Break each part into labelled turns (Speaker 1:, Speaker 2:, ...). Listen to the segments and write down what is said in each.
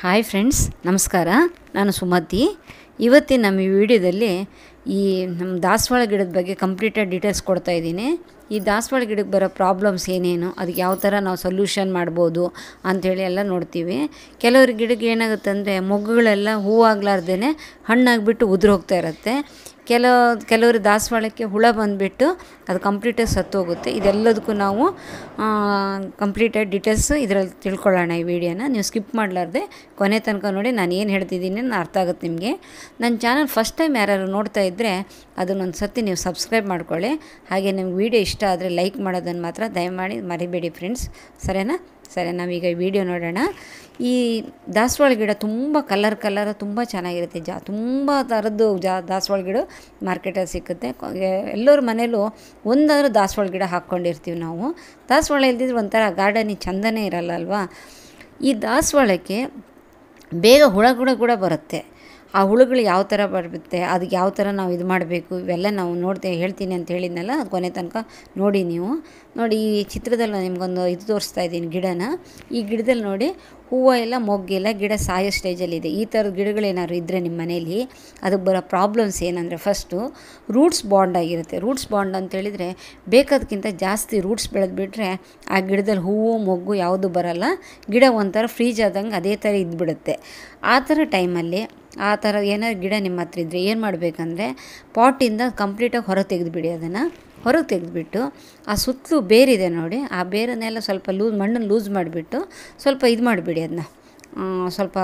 Speaker 1: hi friends ನಮಸ್ಕಾರ ನಾನು ಸುಮತಿ ಇವತ್ತಿನ ನಮ್ಮ ಈ ವಿಡಿಯೋದಲ್ಲಿ ಈ ನಮ್ಮ ದಾಸವಾಳ ಗಿಡದ ಬಗ್ಗೆ ಕಂಪ್ಲೀಟಾಗಿ ಡೀಟೇಲ್ಸ್ ಕೊಡ್ತಾ ಇದ್ದೀನಿ ಈ ದಾಸವಾಳ ಗಿಡಕ್ಕೆ ಬರೋ ಪ್ರಾಬ್ಲಮ್ಸ್ ಏನೇನು ಅದಕ್ಕೆ ಯಾವ ಥರ ನಾವು ಸೊಲ್ಯೂಷನ್ ಮಾಡ್ಬೋದು ಅಂಥೇಳಿ ಎಲ್ಲ ನೋಡ್ತೀವಿ ಕೆಲವ್ರ ಗಿಡಕ್ಕೆ ಏನಾಗುತ್ತೆ ಅಂದರೆ ಮೊಗ್ಗುಗಳೆಲ್ಲ ಹೂವಾಗ್ಲಾರ್ದೇ ಹಣ್ಣಾಗಿಬಿಟ್ಟು ಉದುರೋಗ್ತಾ ಇರುತ್ತೆ ಕೆಲವು ಕೆಲವರು ದಾಸವಾಳಕ್ಕೆ ಹುಳ ಬಂದುಬಿಟ್ಟು ಅದು ಕಂಪ್ಲೀಟಾಗಿ ಸತ್ತೋಗುತ್ತೆ ಇದೆಲ್ಲದಕ್ಕೂ ನಾವು ಕಂಪ್ಲೀಟಾಗಿ ಡೀಟೇಲ್ಸ್ ಇದರಲ್ಲಿ ತಿಳ್ಕೊಳ್ಳೋಣ ಈ ವಿಡಿಯೋನ ನೀವು ಸ್ಕಿಪ್ ಮಾಡಲಾರ್ದೆ ಕೊನೆ ತನಕ ನೋಡಿ ನಾನು ಏನು ಹೇಳ್ತಿದ್ದೀನಿ ಅರ್ಥ ಆಗುತ್ತೆ ನಿಮಗೆ ನನ್ನ ಚಾನಲ್ ಫಸ್ಟ್ ಟೈಮ್ ಯಾರು ನೋಡ್ತಾ ಇದ್ದರೆ ಅದನ್ನೊಂದು ಸತ್ತಿ ನೀವು ಸಬ್ಸ್ಕ್ರೈಬ್ ಮಾಡ್ಕೊಳ್ಳಿ ಹಾಗೆ ನಿಮ್ಗೆ ವಿಡಿಯೋ ಇಷ್ಟ ಆದರೆ ಲೈಕ್ ಮಾಡೋದನ್ನು ಮಾತ್ರ ದಯಮಾಡಿ ಮರಿಬೇಡಿ ಫ್ರೆಂಡ್ಸ್ ಸರಿನಾ ಸರಿ ನಾವೀಗ ಈ ವಿಡಿಯೋ ನೋಡೋಣ ಈ ದಾಸವಾಳ ಗಿಡ ತುಂಬ ಕಲರ್ ಕಲರ್ ತುಂಬ ಚೆನ್ನಾಗಿರುತ್ತೆ ಜಾ ತುಂಬ ಥರದ್ದು ಜಾ ದಾಸವಾಳ ಗಿಡ ಮಾರ್ಕೆಟಲ್ಲಿ ಸಿಕ್ಕುತ್ತೆ ಎಲ್ಲರ ಮನೇಲೂ ಒಂದಾದರೂ ದಾಸವಾಳ ಗಿಡ ಹಾಕ್ಕೊಂಡಿರ್ತೀವಿ ನಾವು ದಾಸವಾಳ ಇಲ್ದಿದ್ರೆ ಒಂಥರ ಗಾರ್ಡನಿಗೆ ಚಂದನೇ ಇರಲ್ಲ ಅಲ್ವಾ ಈ ದಾಸವಾಳಕ್ಕೆ ಬೇಗ ಹುಳಗಳು ಕೂಡ ಬರುತ್ತೆ ಆ ಹುಳುಗಳು ಯಾವ ಥರ ಬರುತ್ತೆ ಅದಕ್ಕೆ ಯಾವ ಥರ ನಾವು ಇದು ಮಾಡಬೇಕು ಇವೆಲ್ಲ ನಾವು ನೋಡ್ತೇ ಹೇಳ್ತೀನಿ ಅಂತ ಹೇಳಿದ್ನಲ್ಲ ಅದು ಕೊನೆ ತನಕ ನೋಡಿ ನೀವು ನೋಡಿ ಈ ಚಿತ್ರದಲ್ಲಿ ನಿಮಗೊಂದು ಇದು ತೋರಿಸ್ತಾ ಇದ್ದೀನಿ ಗಿಡನ ಈ ಗಿಡದಲ್ಲಿ ನೋಡಿ ಹೂವು ಎಲ್ಲ ಮೊಗ್ಗೆಲ್ಲ ಗಿಡ ಸಾಯೋ ಸ್ಟೇಜಲ್ಲಿದೆ ಈ ಥರದ ಗಿಡಗಳೇನಾದ್ರು ಇದ್ದರೆ ನಿಮ್ಮ ಮನೆಯಲ್ಲಿ ಅದಕ್ಕೆ ಬರೋ ಪ್ರಾಬ್ಲಮ್ಸ್ ಏನಂದರೆ ಫಸ್ಟು ರೂಟ್ಸ್ ಬಾಂಡ್ ಆಗಿರುತ್ತೆ ರೂಟ್ಸ್ ಬಾಂಡ್ ಅಂತೇಳಿದರೆ ಬೇಕಾದಕ್ಕಿಂತ ಜಾಸ್ತಿ ರೂಟ್ಸ್ ಬೆಳೆದ್ಬಿಟ್ರೆ ಆ ಗಿಡದಲ್ಲಿ ಹೂವು ಮೊಗ್ಗು ಯಾವುದು ಬರಲ್ಲ ಗಿಡ ಒಂಥರ ಫ್ರೀಜ್ ಆದಂಗೆ ಅದೇ ಥರ ಇದ್ಬಿಡುತ್ತೆ ಆ ಥರ ಟೈಮಲ್ಲಿ ಆ ಥರ ಏನಾದ್ರು ಗಿಡ ನಿಮ್ಮ ಹತ್ರ ಇದ್ದರೆ ಏನು ಮಾಡಬೇಕಂದ್ರೆ ಪಾಟಿಂದ ಕಂಪ್ಲೀಟಾಗಿ ಹೊರಗೆ ತೆಗೆದುಬಿಡಿ ಅದನ್ನು ಹೊರಗೆ ತೆಗೆದುಬಿಟ್ಟು ಆ ಸುತ್ತಲೂ ಬೇರಿದೆ ನೋಡಿ ಆ ಬೇರನ್ನೆಲ್ಲ ಸ್ವಲ್ಪ ಲೂಸ್ ಮಣ್ಣನ್ನು ಲೂಸ್ ಮಾಡಿಬಿಟ್ಟು ಸ್ವಲ್ಪ ಇದು ಮಾಡಿಬಿಡಿ ಅದನ್ನ ಸ್ವಲ್ಪ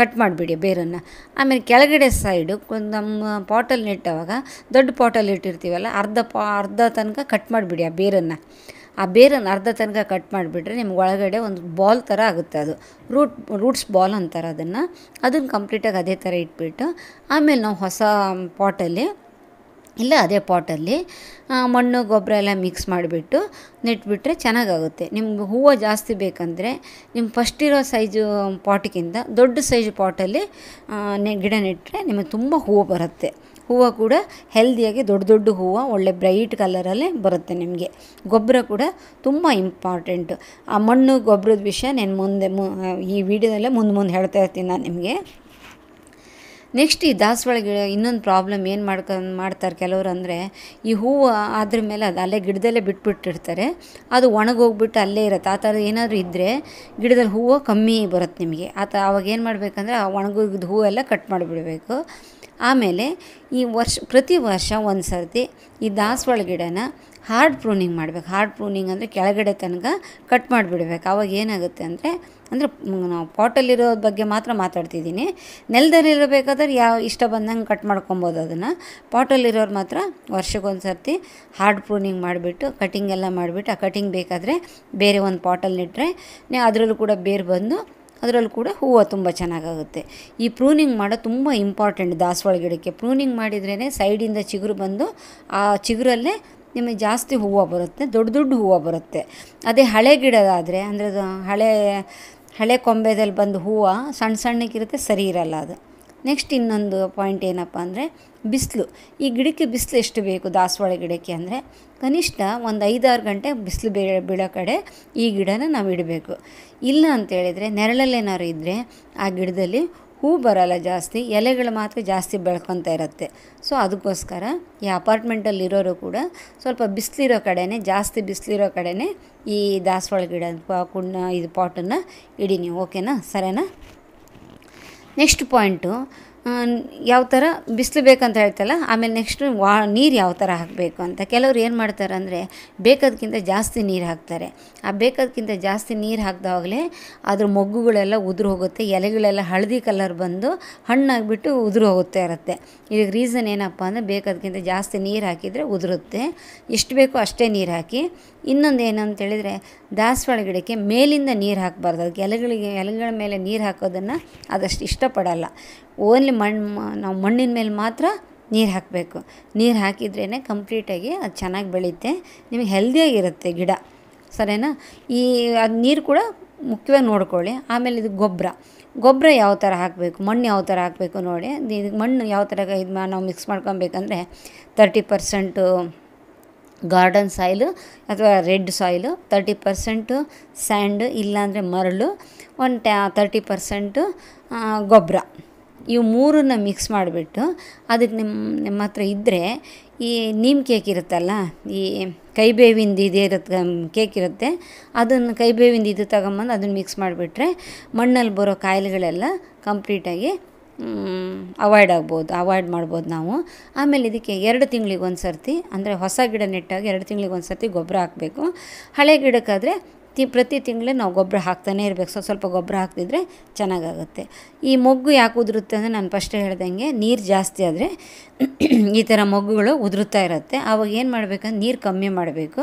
Speaker 1: ಕಟ್ ಮಾಡಿಬಿಡಿ ಬೇರನ್ನು ಆಮೇಲೆ ಕೆಳಗಡೆ ಸೈಡು ನಮ್ಮ ಪಾಟಲ್ಲಿ ನೆಟ್ಟವಾಗ ದೊಡ್ಡ ಪಾಟಲ್ಲಿ ಇಟ್ಟಿರ್ತೀವಲ್ಲ ಅರ್ಧ ಪಾ ಅರ್ಧ ತನಕ ಕಟ್ ಮಾಡಿಬಿಡಿ ಆ ಬೇರನ್ನು ಆ ಬೇರನ್ನು ಅರ್ಧ ತನಕ ಕಟ್ ಮಾಡಿಬಿಟ್ರೆ ನಿಮ್ಗೆ ಒಳಗಡೆ ಒಂದು ಬಾಲ್ ಥರ ಆಗುತ್ತೆ ಅದು ರೂಟ್ ರೂಟ್ಸ್ ಬಾಲ್ ಅಂತಾರೆ ಅದನ್ನು ಅದನ್ನು ಕಂಪ್ಲೀಟಾಗಿ ಅದೇ ಥರ ಇಟ್ಬಿಟ್ಟು ಆಮೇಲೆ ನಾವು ಹೊಸ ಪಾಟಲ್ಲಿ ಇಲ್ಲ ಅದೇ ಪಾಟಲ್ಲಿ ಮಣ್ಣು ಗೊಬ್ಬರ ಎಲ್ಲ ಮಿಕ್ಸ್ ಮಾಡಿಬಿಟ್ಟು ನೆಟ್ಬಿಟ್ರೆ ಚೆನ್ನಾಗಾಗುತ್ತೆ ನಿಮ್ಗೆ ಹೂವು ಜಾಸ್ತಿ ಬೇಕಂದರೆ ನಿಮ್ಮ ಫಸ್ಟ್ ಇರೋ ಸೈಜು ಪಾಟ್ಗಿಂತ ದೊಡ್ಡ ಸೈಜ್ ಪಾಟಲ್ಲಿ ಗಿಡ ನೆಟ್ಟರೆ ನಿಮಗೆ ತುಂಬ ಹೂವು ಬರುತ್ತೆ ಹೂವು ಕೂಡ ಹೆಲ್ದಿಯಾಗಿ ದೊಡ್ಡ ದೊಡ್ಡ ಹೂವು ಒಳ್ಳೆ ಬ್ರೈಟ್ ಕಲರಲ್ಲೇ ಬರುತ್ತೆ ನಿಮಗೆ ಗೊಬ್ಬರ ಕೂಡ ತುಂಬ ಇಂಪಾರ್ಟೆಂಟ್ ಆ ಮಣ್ಣು ಗೊಬ್ಬರದ ವಿಷಯ ನಾನು ಮುಂದೆ ಮು ಈ ವಿಡಿಯೋದಲ್ಲೇ ಮುಂದೆ ಮುಂದೆ ಹೇಳ್ತಾ ಇರ್ತೀನಿ ನಾನು ನಿಮಗೆ ನೆಕ್ಸ್ಟ್ ಈ ದಾಸವಾಳ ಗಿಡ ಇನ್ನೊಂದು ಪ್ರಾಬ್ಲಮ್ ಏನು ಮಾಡ್ಕೊಂಡು ಮಾಡ್ತಾರೆ ಕೆಲವರು ಅಂದರೆ ಈ ಹೂವು ಅದ್ರ ಮೇಲೆ ಅದು ಅಲ್ಲೇ ಗಿಡದಲ್ಲೇ ಬಿಟ್ಬಿಟ್ಟಿರ್ತಾರೆ ಅದು ಒಣಗೋಗ್ಬಿಟ್ಟು ಅಲ್ಲೇ ಇರುತ್ತೆ ಆ ಥರದ ಏನಾದರೂ ಇದ್ದರೆ ಗಿಡದಲ್ಲಿ ಹೂವು ಕಮ್ಮಿ ಬರುತ್ತೆ ನಿಮಗೆ ಆ ಥರ ಅವಾಗ ಏನು ಮಾಡಬೇಕಂದ್ರೆ ಆ ಒಣಗೋಗಿದ್ದು ಹೂವೆಲ್ಲ ಕಟ್ ಮಾಡಿಬಿಡಬೇಕು ಆಮೇಲೆ ಈ ವರ್ಷ ಪ್ರತಿ ವರ್ಷ ಒಂದು ಸರ್ತಿ ಈ ದಾಸವಾಳ ಗಿಡನ ಹಾರ್ಡ್ ಪ್ರೂನಿಂಗ್ ಮಾಡಬೇಕು ಹಾರ್ಡ್ ಪ್ರೂನಿಂಗ್ ಅಂದರೆ ಕೆಳಗಡೆ ತನಕ ಕಟ್ ಮಾಡಿಬಿಡ್ಬೇಕು ಆವಾಗ ಏನಾಗುತ್ತೆ ಅಂದರೆ ಅಂದರೆ ನಾವು ಪಾಟಲ್ಲಿರೋ ಬಗ್ಗೆ ಮಾತ್ರ ಮಾತಾಡ್ತಿದ್ದೀನಿ ನೆಲದಲ್ಲಿರಬೇಕಾದ್ರೆ ಯಾವ ಇಷ್ಟ ಬಂದಂಗೆ ಕಟ್ ಮಾಡ್ಕೊಬೋದು ಅದನ್ನು ಪಾಟಲ್ಲಿರೋರು ಮಾತ್ರ ವರ್ಷಕ್ಕೊಂದು ಸರ್ತಿ ಹಾರ್ಡ್ ಪ್ರೂನಿಂಗ್ ಮಾಡಿಬಿಟ್ಟು ಕಟಿಂಗ್ ಎಲ್ಲ ಮಾಡಿಬಿಟ್ಟು ಆ ಕಟಿಂಗ್ ಬೇಕಾದರೆ ಬೇರೆ ಒಂದು ಪಾಟಲ್ಲಿಟ್ಟರೆ ಅದರಲ್ಲೂ ಅದ್ರಲ್ಲೂ ಕೂಡ ಬೇರೆ ಬಂದು ಅದರಲ್ಲೂ ಕೂಡ ಹೂವು ತುಂಬ ಚೆನ್ನಾಗಾಗುತ್ತೆ ಈ ಪ್ರೂನಿಂಗ್ ಮಾಡೋದು ತುಂಬ ಇಂಪಾರ್ಟೆಂಟ್ ದಾಸವಾಳ ಗಿಡಕ್ಕೆ ಪ್ರೂನಿಂಗ್ ಮಾಡಿದ್ರೇ ಸೈಡಿಂದ ಚಿಗುರು ಬಂದು ಆ ಚಿಗುರಲ್ಲೇ ನಿಮಗೆ ಜಾಸ್ತಿ ಹೂವು ಬರುತ್ತೆ ದೊಡ್ಡ ದೊಡ್ಡ ಹೂವು ಬರುತ್ತೆ ಅದೇ ಹಳೆ ಗಿಡದಾದರೆ ಅಂದರೆ ಹಳೆ ಹಳೆ ಕೊಂಬೆದಲ್ಲಿ ಬಂದು ಹೂವು ಸಣ್ಣ ಸಣ್ಣಕ್ಕಿರುತ್ತೆ ಸರಿ ಇರಲ್ಲ ಅದು ನೆಕ್ಸ್ಟ್ ಇನ್ನೊಂದು ಪಾಯಿಂಟ್ ಏನಪ್ಪ ಅಂದರೆ ಬಿಸಿಲು ಈ ಗಿಡಕ್ಕೆ ಬಿಸಿಲು ಎಷ್ಟು ಬೇಕು ದಾಸವಾಳ ಗಿಡಕ್ಕೆ ಅಂದರೆ ಕನಿಷ್ಠ ಒಂದು ಐದಾರು ಗಂಟೆ ಬಿಸಿಲು ಬೀಳ ಬೀಳೋ ಕಡೆ ಈ ಗಿಡನ ನಾವು ಇಡಬೇಕು ಇಲ್ಲ ಅಂತೇಳಿದರೆ ನೆರಳಲ್ಲೇನಾದ್ರು ಇದ್ದರೆ ಆ ಗಿಡದಲ್ಲಿ ಹೂ ಬರೋಲ್ಲ ಜಾಸ್ತಿ ಎಲೆಗಳು ಮಾತ್ರ ಜಾಸ್ತಿ ಬೆಳ್ಕೊತಾ ಇರುತ್ತೆ ಸೊ ಅದಕ್ಕೋಸ್ಕರ ಈ ಅಪಾರ್ಟ್ಮೆಂಟಲ್ಲಿರೋರು ಕೂಡ ಸ್ವಲ್ಪ ಬಿಸಿಲಿರೋ ಕಡೆನೇ ಜಾಸ್ತಿ ಬಿಸಿಲಿರೋ ಕಡೆನೇ ಈ ದಾಸವಾಳ ಗಿಡ ಕುಣ್ಣ ಇದು ಪಾಟನ್ನು ಇಡಿ ನೀವು ಓಕೆನಾ ಸರಿನಾ ನೆಕ್ಸ್ಟ್ ಪಾಯಿಂಟು ಯಾವ ಥರ ಬಿಸಿಲು ಬೇಕಂತ ಹೇಳ್ತಲ್ಲ ಆಮೇಲೆ ನೆಕ್ಸ್ಟ್ ವಾ ನೀರು ಯಾವ ಥರ ಹಾಕಬೇಕು ಅಂತ ಕೆಲವ್ರು ಏನು ಮಾಡ್ತಾರೆ ಅಂದರೆ ಬೇಕಾದಕ್ಕಿಂತ ಜಾಸ್ತಿ ನೀರು ಹಾಕ್ತಾರೆ ಆ ಬೇಕಾದಕ್ಕಿಂತ ಜಾಸ್ತಿ ನೀರು ಹಾಕಿದಾಗಲೇ ಅದ್ರ ಮೊಗ್ಗುಗಳೆಲ್ಲ ಉದುರು ಹೋಗುತ್ತೆ ಎಲೆಗಳೆಲ್ಲ ಹಳದಿ ಕಲರ್ ಬಂದು ಹಣ್ಣಾಗಿಬಿಟ್ಟು ಉದುರು ಹೋಗುತ್ತೆ ಇರುತ್ತೆ ಇದಕ್ಕೆ ರೀಸನ್ ಏನಪ್ಪ ಅಂದರೆ ಬೇಕಾದಕ್ಕಿಂತ ಜಾಸ್ತಿ ನೀರು ಹಾಕಿದರೆ ಉದುರುತ್ತೆ ಎಷ್ಟು ಬೇಕೋ ಅಷ್ಟೇ ನೀರು ಹಾಕಿ ಇನ್ನೊಂದು ಏನಂತೇಳಿದರೆ ದಾಸವಾಳ ಗಿಡಕ್ಕೆ ಮೇಲಿಂದ ನೀರು ಹಾಕಬಾರ್ದು ಅದಕ್ಕೆ ಎಲೆಗಳಿಗೆ ಎಲೆಗಳ ಮೇಲೆ ನೀರು ಹಾಕೋದನ್ನು ಅದಷ್ಟು ಇಷ್ಟಪಡಲ್ಲ ಓನ್ಲಿ ಮಣ್ಣು ನಾವು ಮಣ್ಣಿನ ಮೇಲೆ ಮಾತ್ರ ನೀರು ಹಾಕಬೇಕು ನೀರು ಹಾಕಿದ್ರೇ ಕಂಪ್ಲೀಟಾಗಿ ಅದು ಚೆನ್ನಾಗಿ ಬೆಳೆಯುತ್ತೆ ನಿಮಗೆ ಹೆಲ್ದಿಯಾಗಿರುತ್ತೆ ಗಿಡ ಸರಿನಾ ಈ ಅದು ನೀರು ಕೂಡ ಮುಖ್ಯವಾಗಿ ನೋಡ್ಕೊಳ್ಳಿ ಆಮೇಲೆ ಇದು ಗೊಬ್ಬರ ಗೊಬ್ಬರ ಯಾವ ಥರ ಹಾಕಬೇಕು ಮಣ್ಣು ಯಾವ ಥರ ಹಾಕಬೇಕು ನೋಡಿ ಇದು ಮಣ್ಣು ಯಾವ ಥರ ಇದು ನಾವು ಮಿಕ್ಸ್ ಮಾಡ್ಕೊಬೇಕಂದ್ರೆ ತರ್ಟಿ ಪರ್ಸೆಂಟು ಗಾರ್ಡನ್ ಸಾಯ್ಲು ಅಥವಾ red soil thirty percent sand ಇಲ್ಲಾಂದರೆ ಮರಳು ಒಂದು ಟ್ಯಾ ತರ್ಟಿ ಪರ್ಸೆಂಟು ಗೊಬ್ಬರ ಇವು ಮೂರನ್ನ ಮಿಕ್ಸ್ ಮಾಡಿಬಿಟ್ಟು ಅದಕ್ಕೆ ನಿಮ್ಮ ನಿಮ್ಮ ಹತ್ರ ಇದ್ದರೆ ಈ ನೀಮ್ ಕೇಕ್ ಇರುತ್ತಲ್ಲ ಈ ಕೈಬೇವಿಂದು ಇದೇ ಇರುತ್ತೆ ಕೇಕ್ ಇರುತ್ತೆ ಅದನ್ನು ಕೈಬೇವಿಂದು ಇದು ತಗೊಂಬಂದು ಅದನ್ನು ಮಿಕ್ಸ್ ಮಾಡಿಬಿಟ್ರೆ ಮಣ್ಣಲ್ಲಿ ಬರೋ ಕಾಯಿಲೆಗಳೆಲ್ಲ ಕಂಪ್ಲೀಟಾಗಿ ಅವಾಯ್ಡ್ ಆಗ್ಬೋದು ಅವಾಯ್ಡ್ ಮಾಡ್ಬೋದು ನಾವು ಆಮೇಲೆ ಇದಕ್ಕೆ ಎರಡು ತಿಂಗಳಿಗೆ ಒಂದು ಸರ್ತಿ ಅಂದರೆ ಹೊಸ ಗಿಡ ನೆಟ್ಟಾಗ ಎರಡು ತಿಂಗಳಿಗೆ ಒಂದು ಸರ್ತಿ ಗೊಬ್ಬರ ಹಾಕಬೇಕು ಹಳೆ ಗಿಡಕ್ಕಾದರೆ ತಿ ಪ್ರತಿ ತಿಂಗಳು ನಾವು ಗೊಬ್ಬರ ಹಾಕ್ತಾನೆ ಇರಬೇಕು ಸ್ವಲ್ಪ ಸ್ವಲ್ಪ ಗೊಬ್ಬರ ಹಾಕ್ತಿದ್ರೆ ಚೆನ್ನಾಗಾಗುತ್ತೆ ಈ ಮೊಗ್ಗು ಯಾಕೆ ಉದುರುತ್ತೆ ಅಂದರೆ ನಾನು ಫಸ್ಟೇ ಹೇಳ್ದಂಗೆ ನೀರು ಜಾಸ್ತಿ ಆದರೆ ಈ ಥರ ಮೊಗ್ಗುಗಳು ಉದುರುತ್ತಾ ಇರುತ್ತೆ ಆವಾಗ ಏನು ಮಾಡಬೇಕಂದ್ರೆ ನೀರು ಕಮ್ಮಿ ಮಾಡಬೇಕು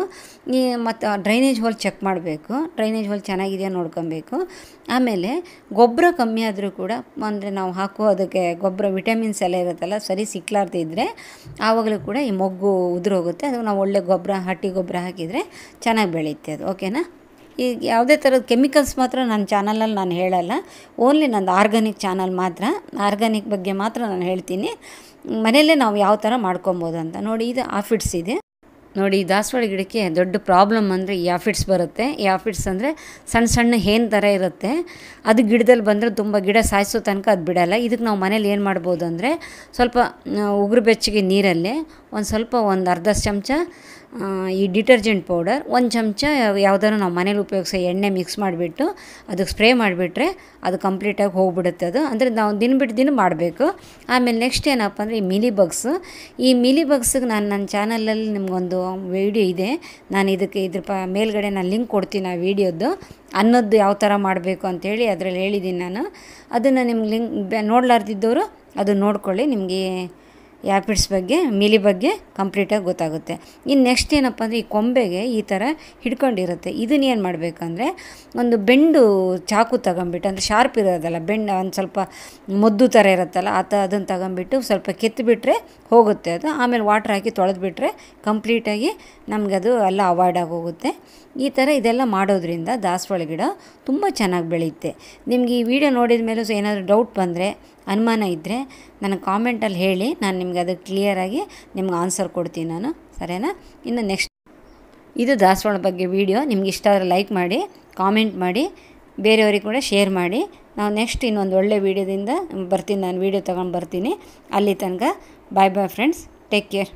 Speaker 1: ಈ ಮತ್ತು ಡ್ರೈನೇಜ್ ಹೋಲ್ ಚೆಕ್ ಮಾಡಬೇಕು ಡ್ರೈನೇಜ್ ಹೋಲ್ ಚೆನ್ನಾಗಿದೆಯಾ ನೋಡ್ಕೊಬೇಕು ಆಮೇಲೆ ಗೊಬ್ಬರ ಕಮ್ಮಿ ಆದರೂ ಕೂಡ ಅಂದರೆ ನಾವು ಹಾಕೋ ಅದಕ್ಕೆ ಗೊಬ್ಬರ ವಿಟಮಿನ್ಸ್ ಎಲ್ಲ ಇರುತ್ತಲ್ಲ ಸರಿ ಸಿಕ್ಲಾರ್ದಿದ್ದರೆ ಆವಾಗಲೂ ಕೂಡ ಈ ಮೊಗ್ಗು ಉದುರೋಗುತ್ತೆ ಅದು ನಾವು ಒಳ್ಳೆ ಗೊಬ್ಬರ ಹಟ್ಟಿ ಗೊಬ್ಬರ ಹಾಕಿದರೆ ಚೆನ್ನಾಗಿ ಬೆಳೆಯುತ್ತೆ ಅದು ಓಕೆನಾ ಈಗ ಯಾವುದೇ ಥರದ ಕೆಮಿಕಲ್ಸ್ ಮಾತ್ರ ನನ್ನ ಚಾನಲಲ್ಲಿ ನಾನು ಹೇಳಲ್ಲ ಓನ್ಲಿ ನಂದು ಆರ್ಗಾನಿಕ್ ಚಾನಲ್ ಮಾತ್ರ ಆರ್ಗಾನಿಕ್ ಬಗ್ಗೆ ಮಾತ್ರ ನಾನು ಹೇಳ್ತೀನಿ ಮನೆಯಲ್ಲೇ ನಾವು ಯಾವ ಥರ ಮಾಡ್ಕೊಬೋದು ಅಂತ ನೋಡಿ ಇದು ಆಫಿಟ್ಸ್ ಇದೆ ನೋಡಿ ಈ ದಾಸವಾಳ ಗಿಡಕ್ಕೆ ದೊಡ್ಡ ಪ್ರಾಬ್ಲಮ್ ಅಂದರೆ ಈ ಆಫಿಟ್ಸ್ ಬರುತ್ತೆ ಈ ಆಫಿಟ್ಸ್ ಅಂದರೆ ಸಣ್ಣ ಸಣ್ಣ ಹೇನ್ ಥರ ಇರುತ್ತೆ ಅದು ಗಿಡದಲ್ಲಿ ಬಂದರೆ ತುಂಬ ಗಿಡ ಸಾಯಿಸೋ ತನಕ ಅದು ಬಿಡಲ್ಲ ಇದಕ್ಕೆ ನಾವು ಮನೇಲಿ ಏನು ಮಾಡ್ಬೋದು ಅಂದರೆ ಸ್ವಲ್ಪ ಉಗುರು ಬೆಚ್ಚಗೆ ನೀರಲ್ಲಿ ಒಂದು ಸ್ವಲ್ಪ ಒಂದು ಅರ್ಧ ಚಮಚ ಈ ಡಿಟರ್ಜೆಂಟ್ ಪೌಡರ್ ಒಂದು ಚಮಚ ಯಾವುದಾದ್ರು ನಾವು ಮನೇಲಿ ಉಪಯೋಗಿಸೋ ಎಣ್ಣೆ ಮಿಕ್ಸ್ ಮಾಡಿಬಿಟ್ಟು ಅದಕ್ಕೆ ಸ್ಪ್ರೇ ಮಾಡಿಬಿಟ್ರೆ ಅದು ಕಂಪ್ಲೀಟಾಗಿ ಹೋಗ್ಬಿಡುತ್ತೆ ಅದು ಅಂದರೆ ನಾವು ದಿನ ಬಿಟ್ಟು ದಿನ ಮಾಡಬೇಕು ಆಮೇಲೆ ನೆಕ್ಸ್ಟ್ ಏನಪ್ಪ ಅಂದರೆ ಈ ಮಿಲಿ ಬಗ್ಸ್ ಈ ಮಿಲಿ ಬಗ್ಸಿಗೆ ನಾನು ನನ್ನ ಚಾನಲಲ್ಲಿ ನಿಮಗೊಂದು ವೀಡಿಯೋ ಇದೆ ನಾನು ಇದಕ್ಕೆ ಇದ್ರ ಪ ಮೇಲ್ಗಡೆ ನಾನು ಲಿಂಕ್ ಕೊಡ್ತೀನಿ ಆ ವಿಡಿಯೋದು ಅನ್ನದ್ದು ಯಾವ ಥರ ಮಾಡಬೇಕು ಅಂತೇಳಿ ಅದರಲ್ಲಿ ಹೇಳಿದ್ದೀನಿ ನಾನು ಅದನ್ನು ನಿಮ್ಗೆ ಲಿಂಕ್ ನೋಡಲಾರ್ದಿದ್ದವರು ಅದನ್ನು ನೋಡ್ಕೊಳ್ಳಿ ನಿಮಗೆ ಆ್ಯಪಿಡ್ಸ್ ಬಗ್ಗೆ ಮಿಲಿ ಬಗ್ಗೆ ಕಂಪ್ಲೀಟಾಗಿ ಗೊತ್ತಾಗುತ್ತೆ ಇನ್ನು ನೆಕ್ಸ್ಟ್ ಏನಪ್ಪ ಅಂದರೆ ಈ ಕೊಂಬೆಗೆ ಈ ಥರ ಹಿಡ್ಕೊಂಡಿರುತ್ತೆ ಇದನ್ನ ಏನು ಮಾಡಬೇಕಂದ್ರೆ ಒಂದು ಬೆಂಡು ಚಾಕು ತಗೊಂಬಿಟ್ಟು ಅಂದರೆ ಶಾರ್ಪ್ ಇರೋದಲ್ಲ ಬೆಂಡು ಒಂದು ಸ್ವಲ್ಪ ಮದ್ದು ಥರ ಇರುತ್ತಲ್ಲ ಆ ಥರ ಅದನ್ನು ತಗೊಂಬಿಟ್ಟು ಸ್ವಲ್ಪ ಕೆತ್ತಿಬಿಟ್ರೆ ಹೋಗುತ್ತೆ ಅದು ಆಮೇಲೆ ವಾಟ್ರ್ ಹಾಕಿ ತೊಳೆದ್ಬಿಟ್ರೆ ಕಂಪ್ಲೀಟಾಗಿ ಅದು ಎಲ್ಲ ಅವಾಯ್ಡ್ ಆಗೋಗುತ್ತೆ ಈ ಥರ ಇದೆಲ್ಲ ಮಾಡೋದ್ರಿಂದ ದಾಸವಾಳ ಗಿಡ ತುಂಬ ಚೆನ್ನಾಗಿ ಬೆಳೆಯುತ್ತೆ ನಿಮಗೆ ಈ ವಿಡಿಯೋ ನೋಡಿದ ಮೇಲೆ ಏನಾದರೂ ಡೌಟ್ ಬಂದರೆ ಅನುಮಾನ ಇದ್ದರೆ ನನಗೆ ಕಾಮೆಂಟಲ್ಲಿ ಹೇಳಿ ನಾನು ನಿಮಗೆ ಅದು ಕ್ಲಿಯರಾಗಿ ನಿಮ್ಗೆ ಆನ್ಸರ್ ಕೊಡ್ತೀನಿ ನಾನು ಸರಿನಾ ಇನ್ನು ನೆಕ್ಸ್ಟ್ ಇದು ದಾಸವಾಳ ಬಗ್ಗೆ ವಿಡಿಯೋ ನಿಮ್ಗೆ ಇಷ್ಟ ಆದರೆ ಲೈಕ್ ಮಾಡಿ ಕಾಮೆಂಟ್ ಮಾಡಿ ಬೇರೆಯವ್ರಿಗೆ ಕೂಡ ಶೇರ್ ಮಾಡಿ ನಾವು ನೆಕ್ಸ್ಟ್ ಇನ್ನೊಂದು ಒಳ್ಳೆ ವೀಡಿಯೋದಿಂದ ಬರ್ತೀನಿ ನಾನು ವೀಡಿಯೋ ತೊಗೊಂಡು ಬರ್ತೀನಿ ಅಲ್ಲಿ ತನಕ bye bye friends take care